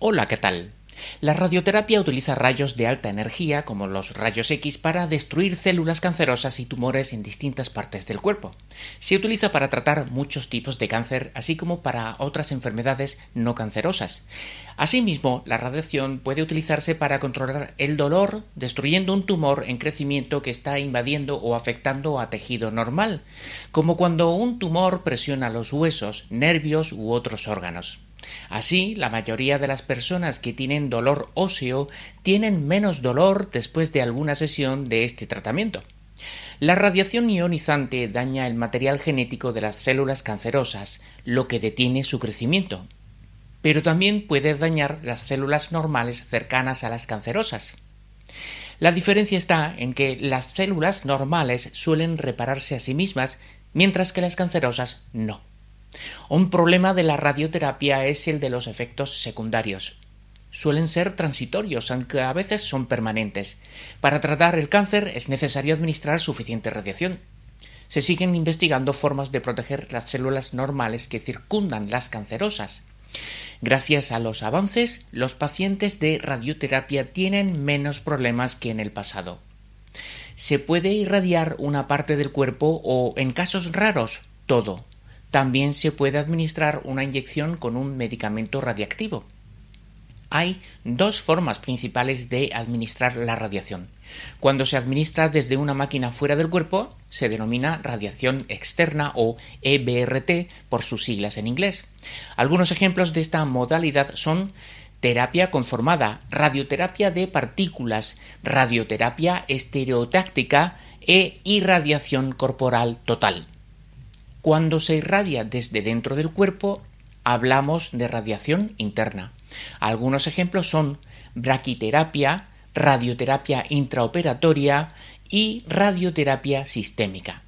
Hola, ¿qué tal? La radioterapia utiliza rayos de alta energía, como los rayos X, para destruir células cancerosas y tumores en distintas partes del cuerpo. Se utiliza para tratar muchos tipos de cáncer, así como para otras enfermedades no cancerosas. Asimismo, la radiación puede utilizarse para controlar el dolor, destruyendo un tumor en crecimiento que está invadiendo o afectando a tejido normal, como cuando un tumor presiona los huesos, nervios u otros órganos. Así, la mayoría de las personas que tienen dolor óseo tienen menos dolor después de alguna sesión de este tratamiento. La radiación ionizante daña el material genético de las células cancerosas, lo que detiene su crecimiento. Pero también puede dañar las células normales cercanas a las cancerosas. La diferencia está en que las células normales suelen repararse a sí mismas, mientras que las cancerosas no. Un problema de la radioterapia es el de los efectos secundarios. Suelen ser transitorios, aunque a veces son permanentes. Para tratar el cáncer es necesario administrar suficiente radiación. Se siguen investigando formas de proteger las células normales que circundan las cancerosas. Gracias a los avances, los pacientes de radioterapia tienen menos problemas que en el pasado. Se puede irradiar una parte del cuerpo o, en casos raros, todo también se puede administrar una inyección con un medicamento radiactivo. Hay dos formas principales de administrar la radiación. Cuando se administra desde una máquina fuera del cuerpo, se denomina radiación externa o EBRT por sus siglas en inglés. Algunos ejemplos de esta modalidad son terapia conformada, radioterapia de partículas, radioterapia estereotáctica e irradiación corporal total. Cuando se irradia desde dentro del cuerpo, hablamos de radiación interna. Algunos ejemplos son braquiterapia, radioterapia intraoperatoria y radioterapia sistémica.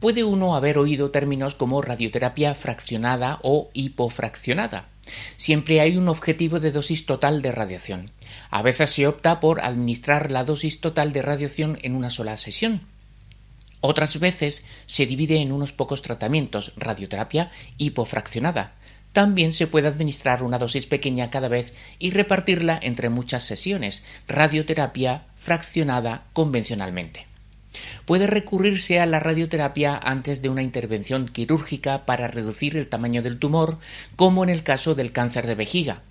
Puede uno haber oído términos como radioterapia fraccionada o hipofraccionada. Siempre hay un objetivo de dosis total de radiación. A veces se opta por administrar la dosis total de radiación en una sola sesión. Otras veces se divide en unos pocos tratamientos, radioterapia hipofraccionada. También se puede administrar una dosis pequeña cada vez y repartirla entre muchas sesiones, radioterapia fraccionada convencionalmente. Puede recurrirse a la radioterapia antes de una intervención quirúrgica para reducir el tamaño del tumor, como en el caso del cáncer de vejiga.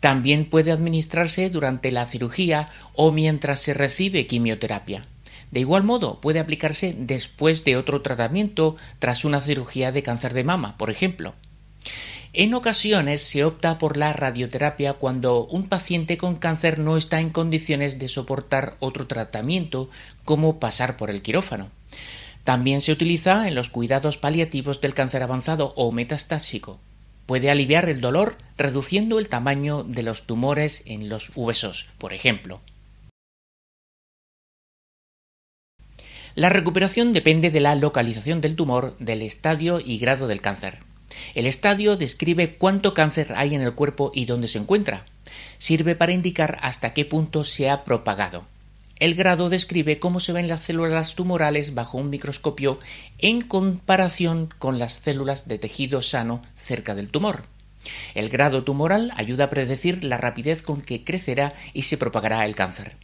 También puede administrarse durante la cirugía o mientras se recibe quimioterapia. De igual modo, puede aplicarse después de otro tratamiento tras una cirugía de cáncer de mama, por ejemplo. En ocasiones se opta por la radioterapia cuando un paciente con cáncer no está en condiciones de soportar otro tratamiento como pasar por el quirófano. También se utiliza en los cuidados paliativos del cáncer avanzado o metastásico. Puede aliviar el dolor reduciendo el tamaño de los tumores en los huesos, por ejemplo. La recuperación depende de la localización del tumor, del estadio y grado del cáncer. El estadio describe cuánto cáncer hay en el cuerpo y dónde se encuentra. Sirve para indicar hasta qué punto se ha propagado. El grado describe cómo se ven las células tumorales bajo un microscopio en comparación con las células de tejido sano cerca del tumor. El grado tumoral ayuda a predecir la rapidez con que crecerá y se propagará el cáncer.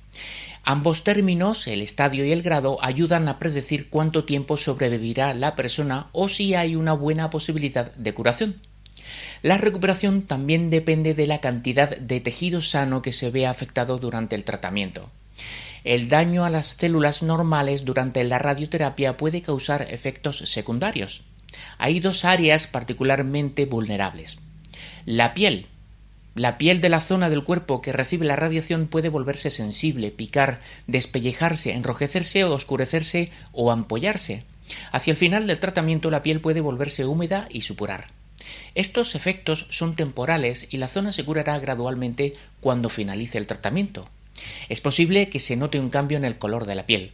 Ambos términos, el estadio y el grado, ayudan a predecir cuánto tiempo sobrevivirá la persona o si hay una buena posibilidad de curación. La recuperación también depende de la cantidad de tejido sano que se vea afectado durante el tratamiento. El daño a las células normales durante la radioterapia puede causar efectos secundarios. Hay dos áreas particularmente vulnerables. La piel, la piel de la zona del cuerpo que recibe la radiación puede volverse sensible, picar, despellejarse, enrojecerse o oscurecerse o ampollarse. Hacia el final del tratamiento la piel puede volverse húmeda y supurar. Estos efectos son temporales y la zona se curará gradualmente cuando finalice el tratamiento. Es posible que se note un cambio en el color de la piel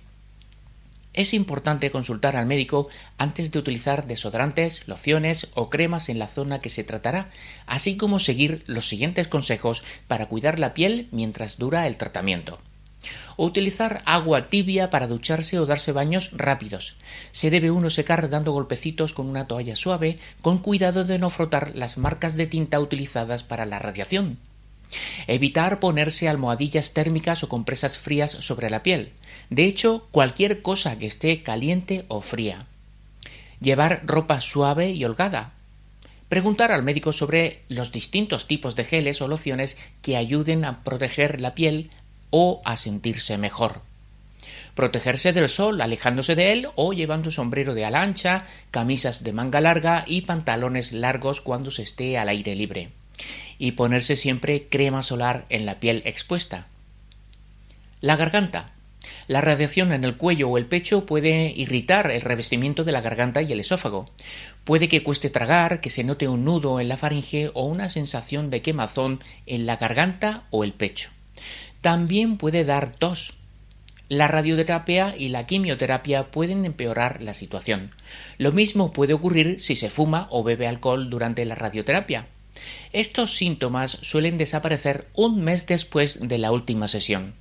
es importante consultar al médico antes de utilizar desodorantes, lociones o cremas en la zona que se tratará, así como seguir los siguientes consejos para cuidar la piel mientras dura el tratamiento. utilizar agua tibia para ducharse o darse baños rápidos. Se debe uno secar dando golpecitos con una toalla suave, con cuidado de no frotar las marcas de tinta utilizadas para la radiación. Evitar ponerse almohadillas térmicas o compresas frías sobre la piel. De hecho, cualquier cosa que esté caliente o fría. Llevar ropa suave y holgada. Preguntar al médico sobre los distintos tipos de geles o lociones que ayuden a proteger la piel o a sentirse mejor. Protegerse del sol alejándose de él o llevando sombrero de ala ancha, camisas de manga larga y pantalones largos cuando se esté al aire libre y ponerse siempre crema solar en la piel expuesta. La garganta. La radiación en el cuello o el pecho puede irritar el revestimiento de la garganta y el esófago. Puede que cueste tragar, que se note un nudo en la faringe o una sensación de quemazón en la garganta o el pecho. También puede dar tos. La radioterapia y la quimioterapia pueden empeorar la situación. Lo mismo puede ocurrir si se fuma o bebe alcohol durante la radioterapia. Estos síntomas suelen desaparecer un mes después de la última sesión.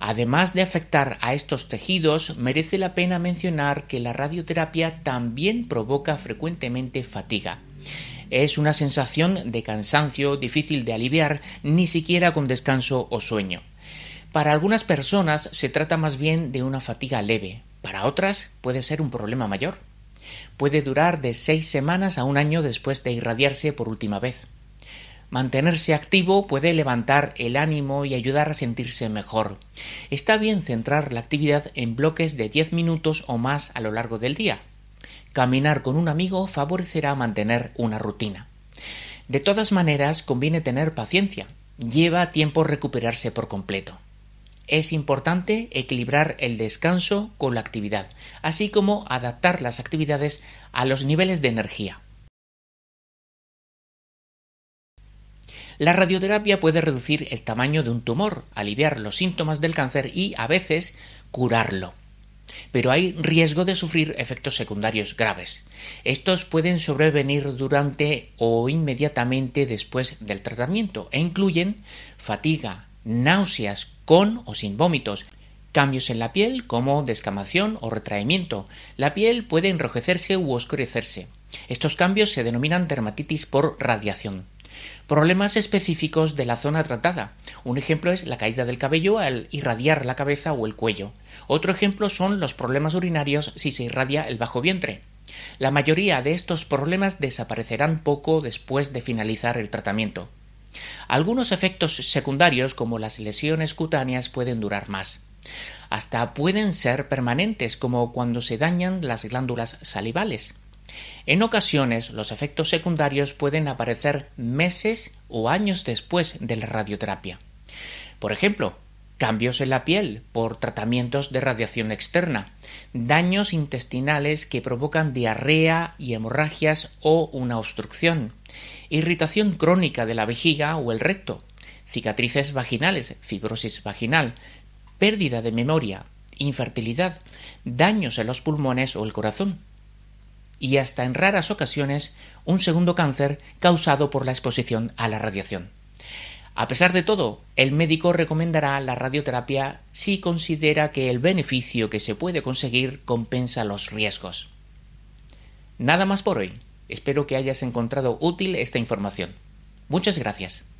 Además de afectar a estos tejidos, merece la pena mencionar que la radioterapia también provoca frecuentemente fatiga. Es una sensación de cansancio difícil de aliviar, ni siquiera con descanso o sueño. Para algunas personas se trata más bien de una fatiga leve, para otras puede ser un problema mayor. Puede durar de seis semanas a un año después de irradiarse por última vez. Mantenerse activo puede levantar el ánimo y ayudar a sentirse mejor. Está bien centrar la actividad en bloques de 10 minutos o más a lo largo del día. Caminar con un amigo favorecerá mantener una rutina. De todas maneras, conviene tener paciencia. Lleva tiempo recuperarse por completo. Es importante equilibrar el descanso con la actividad, así como adaptar las actividades a los niveles de energía. La radioterapia puede reducir el tamaño de un tumor, aliviar los síntomas del cáncer y, a veces, curarlo. Pero hay riesgo de sufrir efectos secundarios graves. Estos pueden sobrevenir durante o inmediatamente después del tratamiento e incluyen fatiga, náuseas, con o sin vómitos, cambios en la piel como descamación o retraimiento. La piel puede enrojecerse u oscurecerse. Estos cambios se denominan dermatitis por radiación. Problemas específicos de la zona tratada. Un ejemplo es la caída del cabello al irradiar la cabeza o el cuello. Otro ejemplo son los problemas urinarios si se irradia el bajo vientre. La mayoría de estos problemas desaparecerán poco después de finalizar el tratamiento. Algunos efectos secundarios como las lesiones cutáneas pueden durar más. Hasta pueden ser permanentes como cuando se dañan las glándulas salivales. En ocasiones los efectos secundarios pueden aparecer meses o años después de la radioterapia. Por ejemplo, cambios en la piel por tratamientos de radiación externa, daños intestinales que provocan diarrea y hemorragias o una obstrucción, irritación crónica de la vejiga o el recto, cicatrices vaginales, fibrosis vaginal, pérdida de memoria, infertilidad, daños en los pulmones o el corazón, y hasta en raras ocasiones un segundo cáncer causado por la exposición a la radiación. A pesar de todo, el médico recomendará la radioterapia si considera que el beneficio que se puede conseguir compensa los riesgos. Nada más por hoy. Espero que hayas encontrado útil esta información. Muchas gracias.